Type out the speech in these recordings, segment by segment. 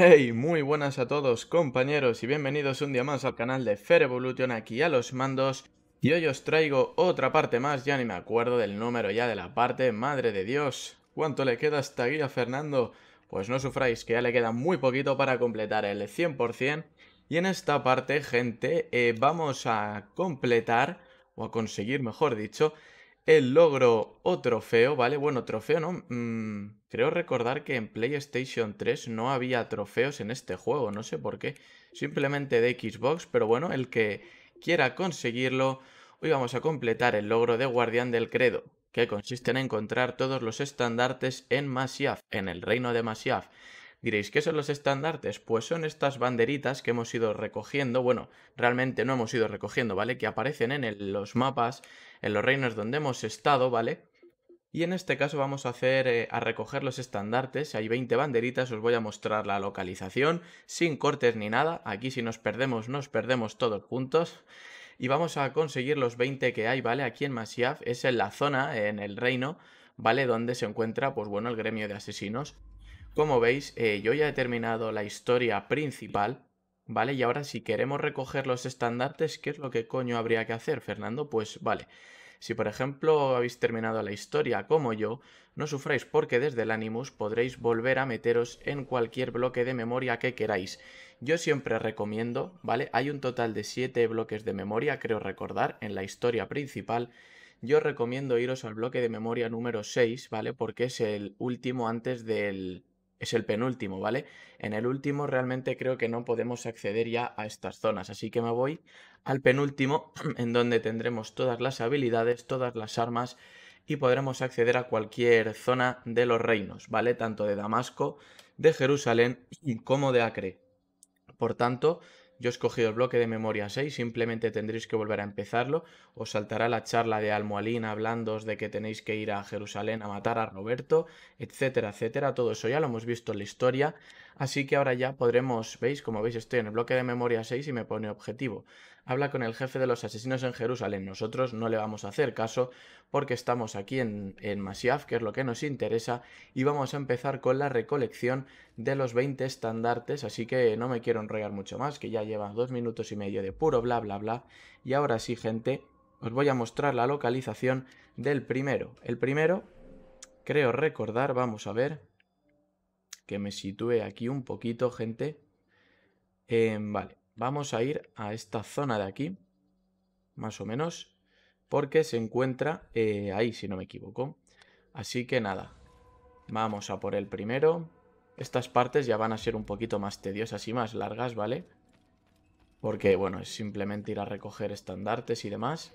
Hey, muy buenas a todos compañeros y bienvenidos un día más al canal de Fair Evolution aquí a los mandos y hoy os traigo otra parte más, ya ni me acuerdo del número ya de la parte, madre de Dios, ¿cuánto le queda hasta aquí a Fernando? Pues no sufráis que ya le queda muy poquito para completar el 100% y en esta parte gente eh, vamos a completar o a conseguir mejor dicho el logro o trofeo, ¿vale? Bueno, trofeo no, mm, Creo recordar que en PlayStation 3 no había trofeos en este juego, no sé por qué. Simplemente de Xbox, pero bueno, el que quiera conseguirlo, hoy vamos a completar el logro de Guardián del Credo, que consiste en encontrar todos los estandartes en Masyaf, en el reino de Masyaf. Diréis, ¿qué son los estandartes? Pues son estas banderitas que hemos ido recogiendo, bueno, realmente no hemos ido recogiendo, ¿vale? Que aparecen en los mapas, en los reinos donde hemos estado, ¿vale? Y en este caso vamos a hacer eh, a recoger los estandartes, hay 20 banderitas, os voy a mostrar la localización, sin cortes ni nada, aquí si nos perdemos nos perdemos todos juntos. Y vamos a conseguir los 20 que hay, ¿vale? Aquí en Masiaf, es en la zona, en el reino, ¿vale? Donde se encuentra, pues bueno, el gremio de asesinos. Como veis, eh, yo ya he terminado la historia principal, ¿vale? Y ahora si queremos recoger los estandartes, ¿qué es lo que coño habría que hacer, Fernando? Pues vale, si por ejemplo habéis terminado la historia como yo, no sufráis porque desde el Animus podréis volver a meteros en cualquier bloque de memoria que queráis. Yo siempre recomiendo, ¿vale? Hay un total de 7 bloques de memoria, creo recordar, en la historia principal. Yo recomiendo iros al bloque de memoria número 6, ¿vale? Porque es el último antes del, es el penúltimo, ¿vale? En el último realmente creo que no podemos acceder ya a estas zonas, así que me voy al penúltimo, en donde tendremos todas las habilidades, todas las armas y podremos acceder a cualquier zona de los reinos, ¿vale? Tanto de Damasco, de Jerusalén como de Acre. Por tanto, yo he escogido el bloque de memoria 6, simplemente tendréis que volver a empezarlo. Os saltará la charla de Almoalín hablándoos de que tenéis que ir a Jerusalén a matar a Roberto, etcétera, etcétera. Todo eso ya lo hemos visto en la historia. Así que ahora ya podremos, veis, como veis estoy en el bloque de memoria 6 y me pone objetivo. Habla con el jefe de los asesinos en Jerusalén. Nosotros no le vamos a hacer caso porque estamos aquí en, en que es lo que nos interesa, y vamos a empezar con la recolección de los 20 estandartes, así que no me quiero enrollar mucho más, que ya lleva dos minutos y medio de puro bla bla bla. Y ahora sí, gente, os voy a mostrar la localización del primero. El primero, creo recordar, vamos a ver que me sitúe aquí un poquito, gente. Em, vale, vamos a ir a esta zona de aquí, más o menos, porque se encuentra eh, ahí, si no me equivoco. Así que nada, vamos a por el primero. Estas partes ya van a ser un poquito más tediosas y más largas, ¿vale? Porque, bueno, es simplemente ir a recoger estandartes y demás.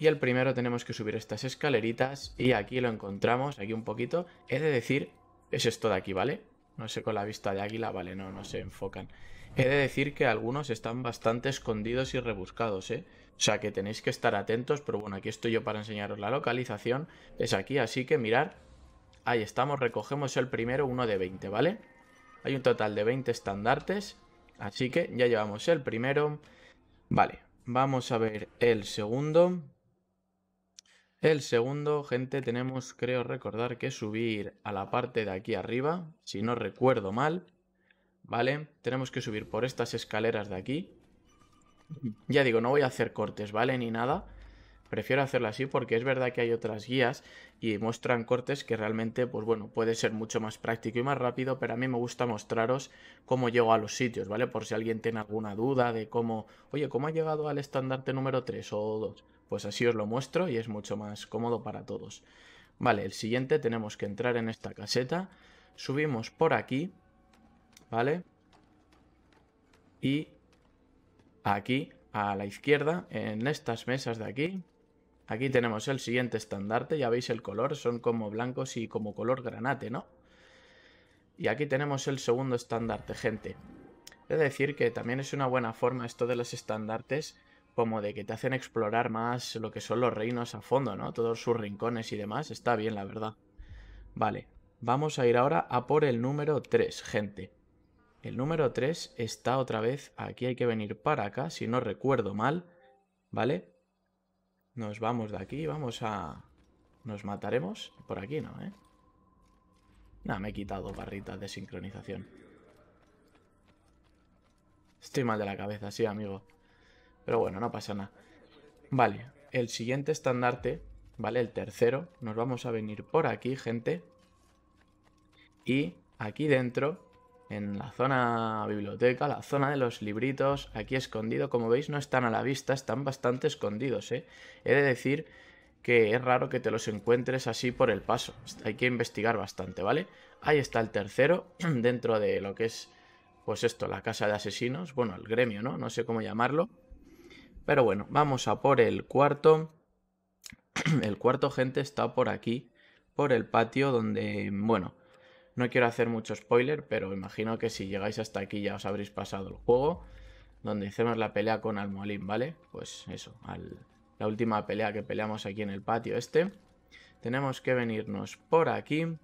Y el primero tenemos que subir estas escaleritas y aquí lo encontramos, aquí un poquito. He de decir es esto de aquí, ¿vale? No sé, con la vista de águila, vale, no, no se enfocan. He de decir que algunos están bastante escondidos y rebuscados, ¿eh? O sea que tenéis que estar atentos, pero bueno, aquí estoy yo para enseñaros la localización. Es aquí, así que mirar. Ahí estamos, recogemos el primero, uno de 20, ¿vale? Hay un total de 20 estandartes, así que ya llevamos el primero. Vale, vamos a ver el segundo. El segundo, gente, tenemos, creo recordar, que subir a la parte de aquí arriba, si no recuerdo mal, ¿vale? Tenemos que subir por estas escaleras de aquí. Ya digo, no voy a hacer cortes, ¿vale? Ni nada. Prefiero hacerlo así porque es verdad que hay otras guías y muestran cortes que realmente, pues bueno, puede ser mucho más práctico y más rápido, pero a mí me gusta mostraros cómo llego a los sitios, ¿vale? Por si alguien tiene alguna duda de cómo, oye, ¿cómo ha llegado al estandarte número 3 o 2? pues así os lo muestro y es mucho más cómodo para todos. Vale, el siguiente tenemos que entrar en esta caseta, subimos por aquí, ¿vale? Y aquí, a la izquierda, en estas mesas de aquí, aquí tenemos el siguiente estandarte, ya veis el color, son como blancos y como color granate, ¿no? Y aquí tenemos el segundo estandarte, gente. de decir que también es una buena forma esto de los estandartes como de que te hacen explorar más lo que son los reinos a fondo, ¿no? Todos sus rincones y demás. Está bien, la verdad. Vale, vamos a ir ahora a por el número 3, gente. El número 3 está otra vez, aquí hay que venir para acá, si no recuerdo mal, ¿vale? Nos vamos de aquí, vamos a... ¿Nos mataremos? Por aquí no, ¿eh? Nada, me he quitado barritas de sincronización. Estoy mal de la cabeza, sí, amigo. Pero bueno, no pasa nada. Vale, el siguiente estandarte, ¿vale? El tercero. Nos vamos a venir por aquí, gente. Y aquí dentro, en la zona biblioteca, la zona de los libritos, aquí escondido, como veis no están a la vista, están bastante escondidos, ¿eh? He de decir que es raro que te los encuentres así por el paso. Hay que investigar bastante, ¿vale? Ahí está el tercero, dentro de lo que es, pues esto, la casa de asesinos, bueno, el gremio, ¿no? No sé cómo llamarlo. Pero bueno, vamos a por el cuarto. El cuarto, gente, está por aquí, por el patio, donde, bueno, no quiero hacer mucho spoiler, pero imagino que si llegáis hasta aquí ya os habréis pasado el juego, donde hicimos la pelea con Almolín, ¿vale? Pues eso, la última pelea que peleamos aquí en el patio este. Tenemos que venirnos por aquí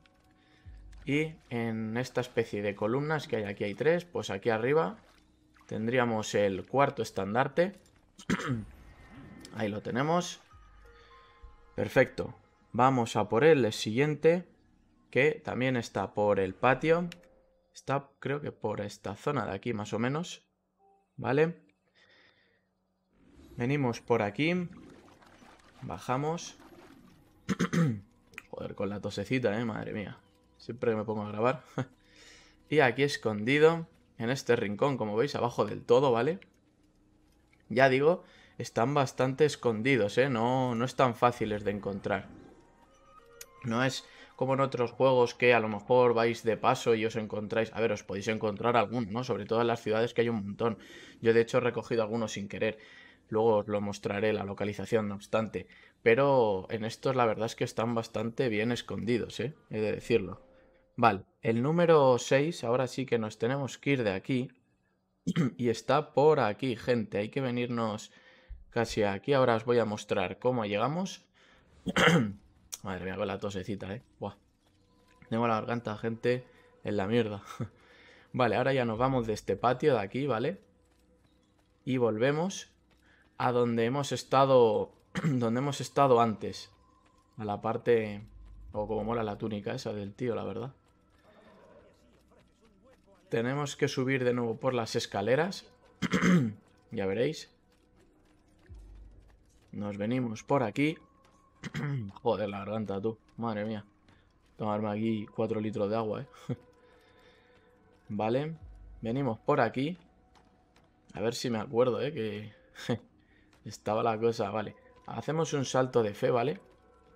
y en esta especie de columnas que hay aquí, hay tres, pues aquí arriba tendríamos el cuarto estandarte, Ahí lo tenemos. Perfecto. Vamos a por el siguiente, que también está por el patio. Está, creo que por esta zona de aquí, más o menos. ¿Vale? Venimos por aquí. Bajamos. Joder, con la tosecita, ¿eh? Madre mía. Siempre me pongo a grabar. y aquí escondido, en este rincón, como veis, abajo del todo, ¿vale? Ya digo, están bastante escondidos, ¿eh? No, es tan fáciles de encontrar. No es como en otros juegos que a lo mejor vais de paso y os encontráis... A ver, os podéis encontrar algunos, ¿no? Sobre todo en las ciudades que hay un montón. Yo de hecho he recogido algunos sin querer. Luego os lo mostraré la localización, no obstante. Pero en estos la verdad es que están bastante bien escondidos, ¿eh? He de decirlo. Vale, el número 6, ahora sí que nos tenemos que ir de aquí. y está por aquí, gente. Hay que venirnos casi aquí. Ahora os voy a mostrar cómo llegamos. Madre mía, con la tosecita, ¿eh? Buah. Tengo la garganta, gente, en la mierda. vale, ahora ya nos vamos de este patio de aquí, ¿vale? Y volvemos a donde hemos estado... donde hemos estado antes. A la parte... O como mola la túnica esa del tío, la verdad. Tenemos que subir de nuevo por las escaleras. ya veréis. Nos venimos por aquí. Joder, la garganta, tú. Madre mía. Tomarme aquí cuatro litros de agua, ¿eh? vale. Venimos por aquí. A ver si me acuerdo, ¿eh? Que estaba la cosa, vale. Hacemos un salto de fe, ¿vale?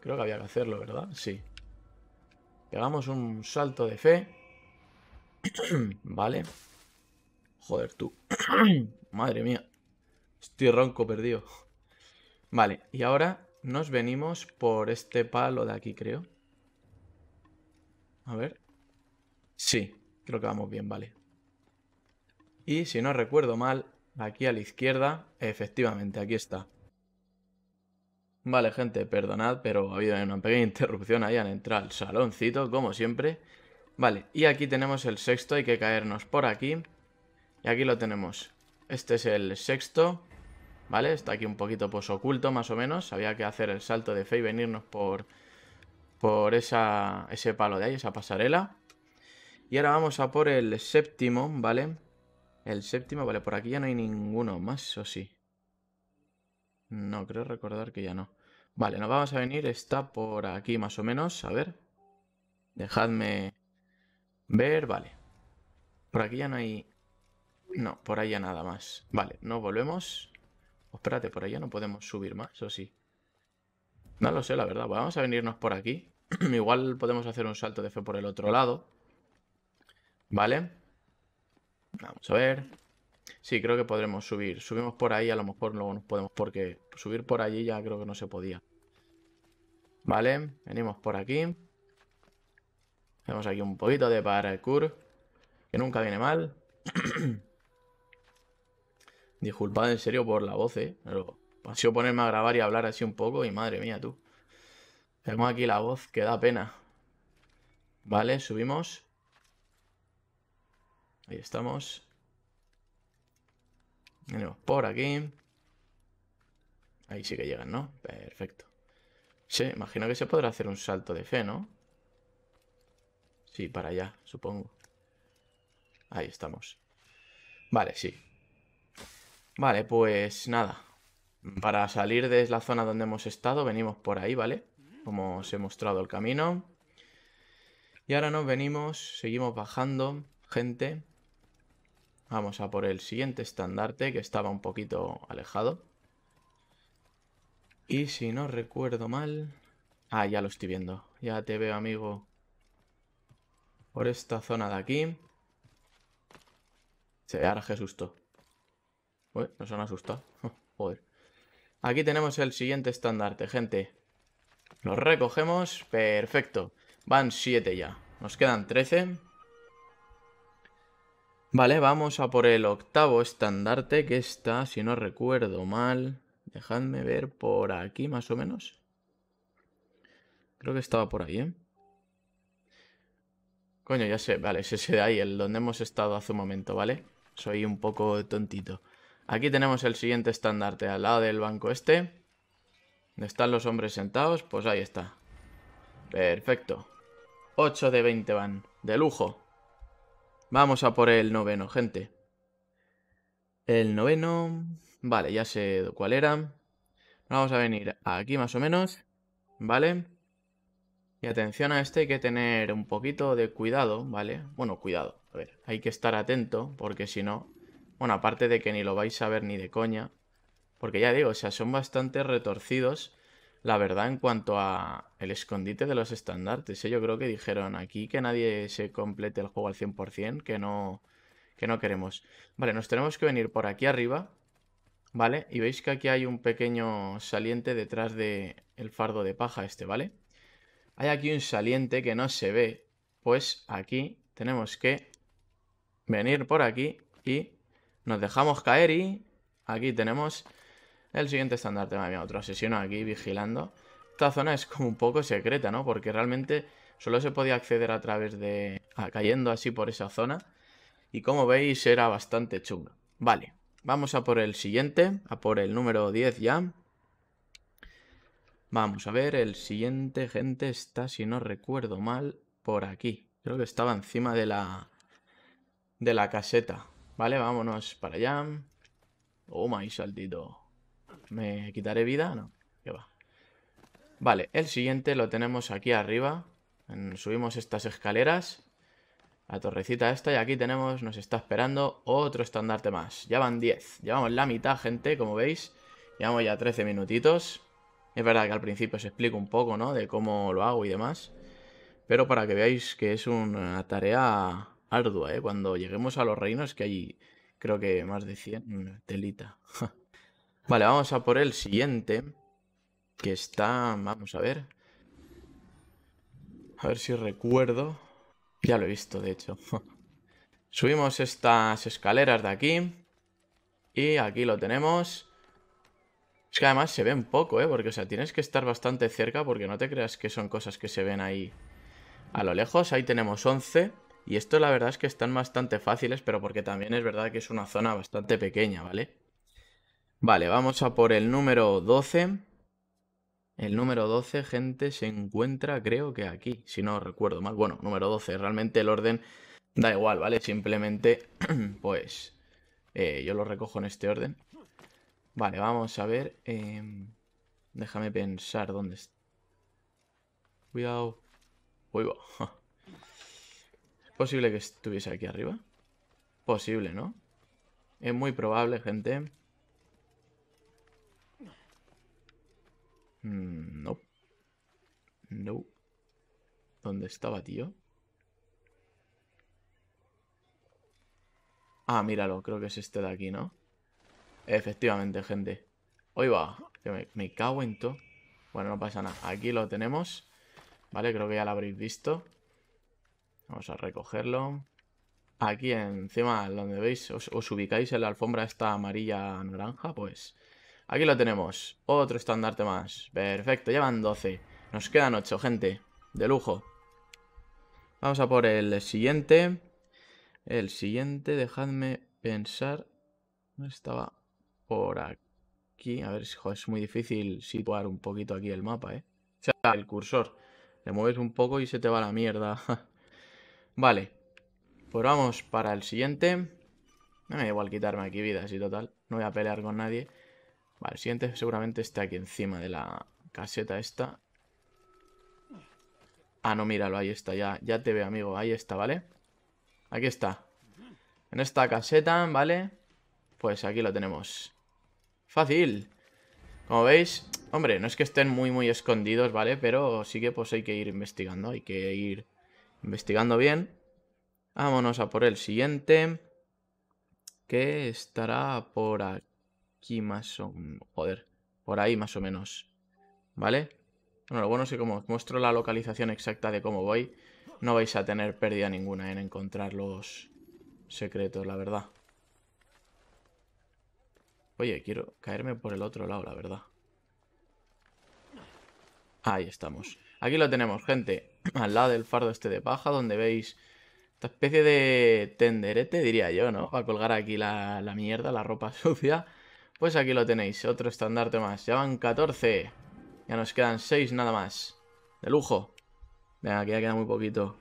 Creo que había que hacerlo, ¿verdad? Sí. Pegamos un salto de fe. vale. Joder, tú. Madre mía. Estoy ronco perdido. Vale, y ahora nos venimos por este palo de aquí, creo. A ver. Sí, creo que vamos bien, vale. Y si no recuerdo mal, aquí a la izquierda, efectivamente, aquí está. Vale, gente, perdonad, pero ha habido una pequeña interrupción ahí al entrar al saloncito, como siempre. Vale, y aquí tenemos el sexto, hay que caernos por aquí. Y aquí lo tenemos. Este es el sexto, ¿vale? Está aquí un poquito pues oculto más o menos. Había que hacer el salto de fe y venirnos por, por esa, ese palo de ahí, esa pasarela. Y ahora vamos a por el séptimo, ¿vale? El séptimo, vale, por aquí ya no hay ninguno más, ¿o sí? No, creo recordar que ya no. Vale, nos vamos a venir, está por aquí más o menos, a ver. Dejadme Ver, vale. Por aquí ya no hay... No, por ya nada más. Vale, no volvemos. espérate, por allá no podemos subir más, ¿o sí? No lo sé, la verdad. Vamos a venirnos por aquí. Igual podemos hacer un salto de fe por el otro lado. Vale. Vamos a ver. Sí, creo que podremos subir. Subimos por ahí, a lo mejor luego nos podemos... Porque subir por allí ya creo que no se podía. Vale, venimos por aquí. Tenemos aquí un poquito de parkour, que nunca viene mal. Disculpad en serio por la voz, ¿eh? Pero pasó ponerme a grabar y hablar así un poco y madre mía, tú. Tenemos aquí la voz que da pena. Vale, subimos. Ahí estamos. Venimos por aquí. Ahí sí que llegan, ¿no? Perfecto. Sí, imagino que se podrá hacer un salto de fe, ¿no? Sí, para allá, supongo. Ahí estamos. Vale, sí. Vale, pues nada. Para salir de la zona donde hemos estado, venimos por ahí, ¿vale? Como os he mostrado el camino. Y ahora nos venimos, seguimos bajando, gente. Vamos a por el siguiente estandarte, que estaba un poquito alejado. Y si no recuerdo mal... Ah, ya lo estoy viendo. Ya te veo, amigo. Por esta zona de aquí. Se ahora que no Uy, nos han asustado. Oh, joder. Aquí tenemos el siguiente estandarte, gente. Lo recogemos. Perfecto. Van 7 ya. Nos quedan 13. Vale, vamos a por el octavo estandarte que está, si no recuerdo mal. Dejadme ver por aquí más o menos. Creo que estaba por ahí, ¿eh? Coño, ya sé, vale, es ese de ahí, el donde hemos estado hace un momento, ¿vale? Soy un poco tontito. Aquí tenemos el siguiente estandarte, al lado del banco este. ¿Dónde están los hombres sentados? Pues ahí está. Perfecto. 8 de 20 van. De lujo. Vamos a por el noveno, gente. El noveno... Vale, ya sé cuál era. Vamos a venir aquí más o menos. ¿Vale? Y atención a este hay que tener un poquito de cuidado, ¿vale? Bueno, cuidado, a ver, hay que estar atento porque si no... Bueno, aparte de que ni lo vais a ver ni de coña, porque ya digo, o sea, son bastante retorcidos, la verdad, en cuanto a el escondite de los estandartes. ¿eh? Yo creo que dijeron aquí que nadie se complete el juego al 100%, que no, que no queremos. Vale, nos tenemos que venir por aquí arriba, ¿vale? Y veis que aquí hay un pequeño saliente detrás del el fardo de paja este, ¿vale? Hay aquí un saliente que no se ve. Pues aquí tenemos que venir por aquí y nos dejamos caer y aquí tenemos el siguiente estandarte. Madre mía, otro asesino aquí vigilando. Esta zona es como un poco secreta, ¿no? Porque realmente solo se podía acceder a través de... cayendo así por esa zona. Y como veis era bastante chungo. Vale, vamos a por el siguiente, a por el número 10 ya. Vamos a ver, el siguiente, gente, está, si no recuerdo mal, por aquí. Creo que estaba encima de la... De la caseta. Vale, vámonos para allá. Oh, my saltito. ¿Me quitaré vida? No, ya va. Vale, el siguiente lo tenemos aquí arriba. Subimos estas escaleras. La torrecita esta y aquí tenemos, nos está esperando otro estandarte más. Ya van 10. Llevamos la mitad, gente, como veis. Llevamos ya 13 minutitos. Es verdad que al principio os explico un poco, ¿no? De cómo lo hago y demás. Pero para que veáis que es una tarea ardua, ¿eh? Cuando lleguemos a los reinos, que hay creo que más de 100, mm, telita. vale, vamos a por el siguiente, que está, vamos a ver. A ver si recuerdo. Ya lo he visto, de hecho. Subimos estas escaleras de aquí. Y aquí lo tenemos. Es que además se ven poco, ¿eh? Porque, o sea, tienes que estar bastante cerca porque no te creas que son cosas que se ven ahí a lo lejos. Ahí tenemos 11. Y esto la verdad es que están bastante fáciles, pero porque también es verdad que es una zona bastante pequeña, ¿vale? Vale, vamos a por el número 12. El número 12, gente, se encuentra creo que aquí, si no recuerdo mal. Bueno, número 12, realmente el orden da igual, ¿vale? Simplemente, pues, eh, yo lo recojo en este orden. Vale, vamos a ver. Em, déjame pensar dónde está. Cuidado. Posible que estuviese aquí arriba. Posible, ¿no? Es muy probable, gente. Mm, no. No. ¿Dónde estaba, tío? Ah, míralo, creo que es este de aquí, ¿no? Efectivamente, gente. Hoy va. Me, me cago en todo. Bueno, no pasa nada. Aquí lo tenemos. Vale, creo que ya lo habréis visto. Vamos a recogerlo. Aquí encima, donde veis, os, ubicáis en la alfombra esta amarilla naranja, pues... Aquí lo tenemos. Otro estandarte más. Perfecto, ya van 12. Nos quedan 8, gente. De lujo. Vamos a por el siguiente. El siguiente, dejadme pensar. ¿Dónde estaba? por aquí. A ver, si es muy difícil situar un poquito aquí el mapa, ¿eh? O sea, el cursor. Le mueves un poco y se te va la mierda. vale. Pues vamos para el siguiente. No me da igual quitarme aquí vidas y total. No voy a pelear con nadie. Vale, el siguiente seguramente esté aquí encima de la caseta esta. Ah, no, míralo, ahí está, ya, ya te veo, amigo. Ahí está, ¿vale? Aquí está. En esta caseta, ¿vale? Pues aquí lo tenemos. Fácil Como veis, hombre, no es que estén muy muy escondidos, ¿vale? Pero sí que pues hay que ir investigando Hay que ir investigando bien Vámonos a por el siguiente Que estará por aquí más o... Joder, por ahí más o menos ¿Vale? Bueno, lo bueno es que como os muestro la localización exacta de cómo voy No vais a tener pérdida ninguna en encontrar los secretos, la verdad Oye, quiero caerme por el otro lado, la verdad. Ahí estamos. Aquí lo tenemos, gente. Al lado del fardo este de paja, donde veis esta especie de tenderete, diría yo, ¿no? A colgar aquí la, mierda, la ropa sucia. Pues aquí lo tenéis, otro estandarte más. Ya van 14. Ya nos quedan 6 nada más. De lujo. Venga, aquí ya queda muy poquito.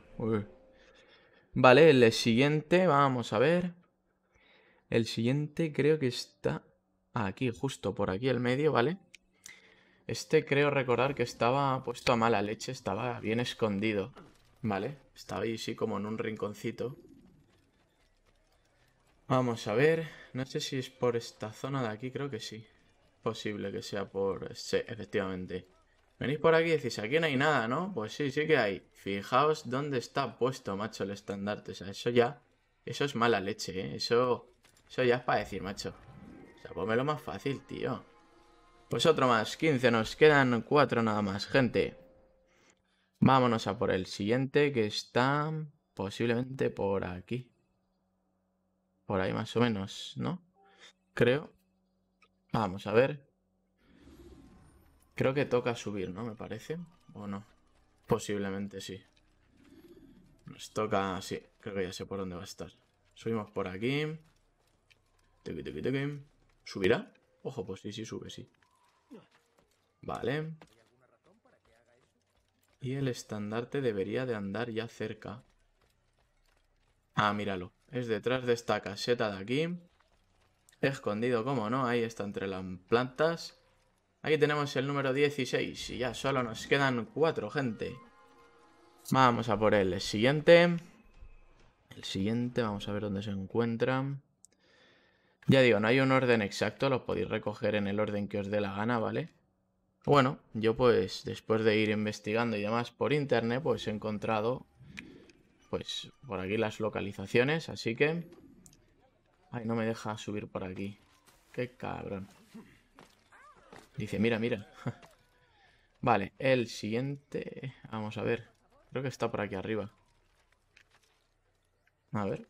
Vale, el siguiente, vamos a ver. El siguiente creo que está aquí, justo por aquí el medio, ¿vale? Este creo recordar que estaba puesto a mala leche, estaba bien escondido, ¿vale? Estaba ahí sí como en un rinconcito. Vamos a ver, no sé si es por esta zona de aquí, creo que sí. Posible que sea por... Sí, efectivamente. Venís por aquí y decís, aquí no hay nada, ¿no? Pues sí, sí que hay. Fijaos dónde está puesto, macho, el estandarte. O sea, eso ya... Eso es mala leche, ¿eh? Eso... Eso ya es para decir, macho. Pero más fácil, tío. Pues otro más, 15, nos quedan 4 nada más, gente. Vámonos a por el siguiente que está posiblemente por aquí. Por ahí más o menos, ¿no? Creo. Vamos a ver. Creo que toca subir, ¿no? Me parece. ¿O no? Posiblemente sí. Nos toca... Sí, creo que ya sé por dónde va a estar. Subimos por aquí. ¿Subirá? Ojo, pues sí, sí, sube, sí. Vale. Y el estandarte debería de andar ya cerca. Ah, míralo. Es detrás de esta caseta de aquí. Escondido, ¿cómo no. Ahí está entre las plantas. Aquí tenemos el número 16. Y ya solo nos quedan cuatro gente. Vamos a por el siguiente. El siguiente, vamos a ver dónde se encuentran. Ya digo, no hay un orden exacto, lo podéis recoger en el orden que os dé la gana, ¿vale? Bueno, yo pues después de ir investigando y demás por internet, pues he encontrado pues por aquí las localizaciones, así que... Ay, no me deja subir por aquí. Qué cabrón. Dice, mira, mira. vale, el siguiente... Vamos a ver. Creo que está por aquí arriba. A ver.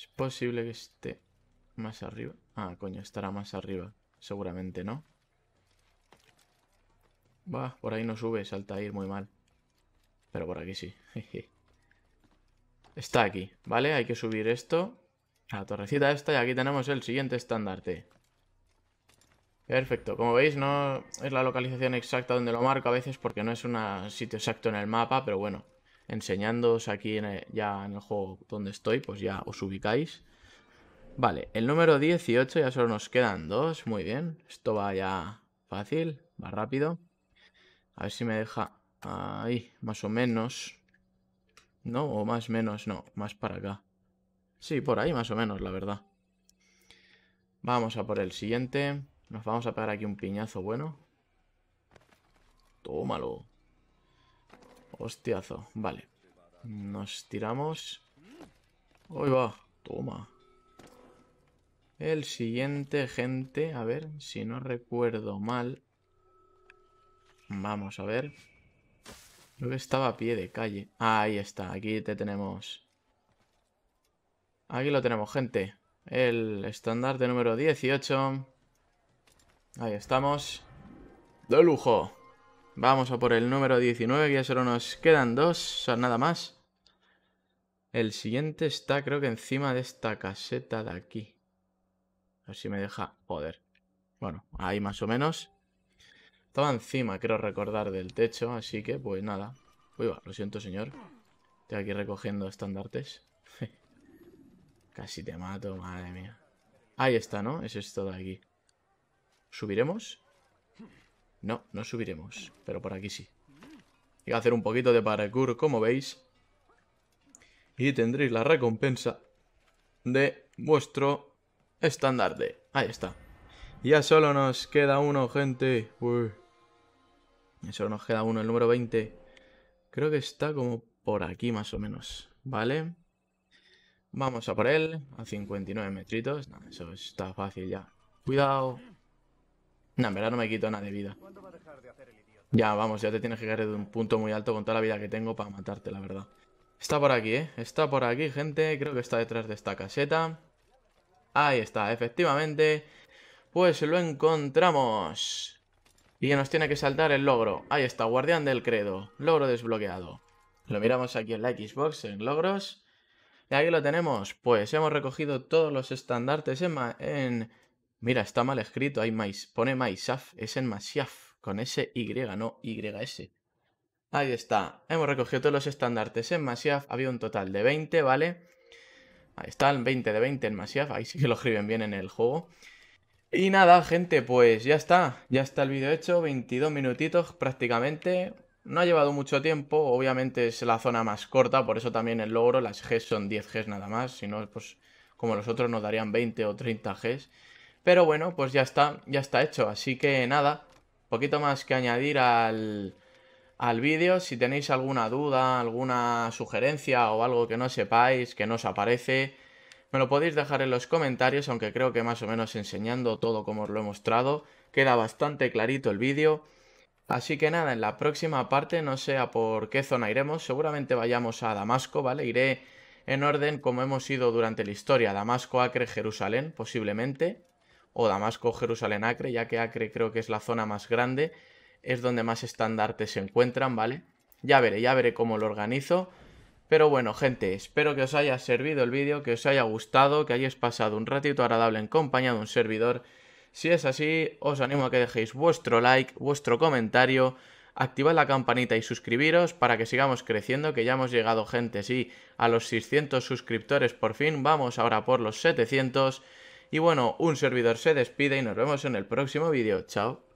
Es posible que esté más arriba. Ah, coño, estará más arriba. Seguramente no. Va, por ahí no sube, salta a ir muy mal. Pero por aquí sí. Está aquí, ¿vale? Hay que subir esto a la torrecita esta y aquí tenemos el siguiente estandarte. Perfecto, como veis no es la localización exacta donde lo marco a veces porque no es un sitio exacto en el mapa, pero bueno, enseñándoos aquí ya en el juego donde estoy, pues ya os ubicáis. Vale, el número 18, ya solo nos quedan dos, muy bien. Esto va ya fácil, va rápido. A ver si me deja ahí, más o menos. No, o más menos, no, más para acá. Sí, por ahí más o menos, la verdad. Vamos a por el siguiente. Nos vamos a pegar aquí un piñazo bueno. Tómalo. Hostiazo, vale. Nos tiramos. Hoy va, toma. El siguiente, gente, a ver, si no recuerdo mal. Vamos a ver. Creo que estaba a pie de calle. Ahí está, aquí te tenemos. Aquí lo tenemos, gente. El estandarte número 18. Ahí estamos. De lujo. Vamos a por el número 19, que ya solo nos quedan dos, o nada más. El siguiente está creo que encima de esta caseta de aquí. A ver si me deja... poder Bueno, ahí más o menos. Estaba encima, creo recordar, del techo, así que pues nada. Uy, va, lo siento, señor. Estoy aquí recogiendo estandartes. Casi te mato, madre mía. Ahí está, ¿no? Es esto de aquí. ¿Subiremos? No, no subiremos, pero por aquí sí. Voy a hacer un poquito de parkour, como veis. Y tendréis la recompensa de vuestro estandarte. Ahí está. Ya solo nos queda uno, gente. Ya solo nos queda uno, el número 20. Creo que está como por aquí más o menos. ¿Vale? Vamos a por él. A 59 metritos. eso está fácil ya. Cuidado. No, en no me quito nada de vida. Ya, vamos, ya te tienes que caer de un punto muy alto con toda la vida que tengo para matarte, la verdad. Está por aquí, ¿eh? Está por aquí, gente. Creo que está detrás de esta caseta. Ahí está, efectivamente. Pues lo encontramos. Y nos tiene que saltar el logro. Ahí está, Guardián del Credo. Logro desbloqueado. Lo miramos aquí en la Xbox, en logros. Y aquí lo tenemos. Pues hemos recogido todos los estandartes en Mira, está mal escrito, hay Pone Maisaf, es en Masiaf, con S Y, no YS. Ahí está. Hemos recogido todos los estandartes en Masiaf. Había un total de 20, ¿vale? Ahí están 20 de 20 en Masiaf. Ahí sí que lo escriben bien en el juego. Y nada, gente, pues ya está. Ya está el vídeo hecho. 22 minutitos prácticamente. No ha llevado mucho tiempo. Obviamente es la zona más corta, por eso también el logro. Las Gs son 10 Gs nada más. Si no, pues como los otros nos darían 20 o 30 Gs. Pero bueno, pues ya está, ya está hecho. Así que nada, poquito más que añadir al, al vídeo. Si tenéis alguna duda, alguna sugerencia o algo que no sepáis, que no os aparece, me lo podéis dejar en los comentarios, aunque creo que más o menos enseñando todo como os lo he mostrado, queda bastante clarito el vídeo. Así que nada, en la próxima parte, no sé a por qué zona iremos, seguramente vayamos a Damasco, ¿vale? Iré en orden como hemos ido durante la historia, Damasco, Acre, Jerusalén, posiblemente o Damasco, Jerusalén, Acre, ya que Acre creo que es la zona más grande, es donde más estandartes se encuentran, ¿vale? Ya veré, ya veré cómo lo organizo. Pero bueno, gente, espero que os haya servido el vídeo, que os haya gustado, que hayáis pasado un ratito agradable en compañía de un servidor. Si es así, os animo a que dejéis vuestro like, vuestro comentario, activad la campanita y suscribiros para que sigamos creciendo, que ya hemos llegado, gente, sí, a los 600 suscriptores por fin, vamos ahora por los 700 y bueno, un servidor se despide y nos vemos en el próximo vídeo. Chao.